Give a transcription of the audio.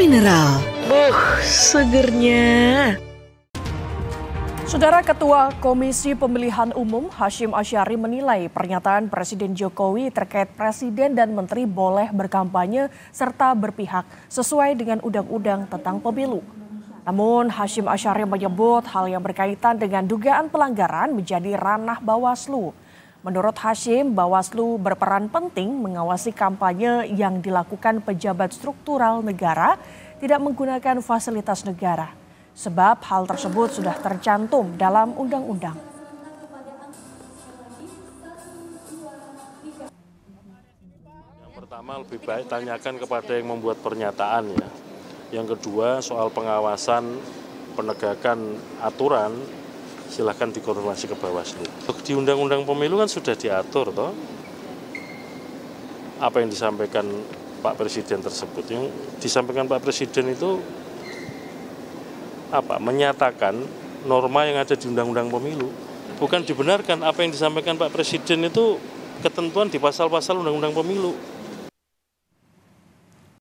mineral. Buh, segernya. Saudara Ketua Komisi Pemilihan Umum Hashim Asyari menilai pernyataan Presiden Jokowi terkait Presiden dan Menteri boleh berkampanye serta berpihak sesuai dengan Undang-Undang tentang Pemilu. Namun Hashim Asyari menyebut hal yang berkaitan dengan dugaan pelanggaran menjadi ranah Bawaslu. Menurut Hashim, Bawaslu berperan penting mengawasi kampanye yang dilakukan pejabat struktural negara tidak menggunakan fasilitas negara. Sebab hal tersebut sudah tercantum dalam undang-undang. Yang pertama lebih baik tanyakan kepada yang membuat pernyataan ya. Yang kedua soal pengawasan penegakan aturan silahkan dikonfirmasi ke Bawaslu. Di Undang-Undang Pemilu kan sudah diatur toh apa yang disampaikan Pak Presiden tersebut. Yang disampaikan Pak Presiden itu apa? Menyatakan norma yang ada di Undang-Undang Pemilu, bukan dibenarkan apa yang disampaikan Pak Presiden itu ketentuan di pasal-pasal Undang-Undang Pemilu.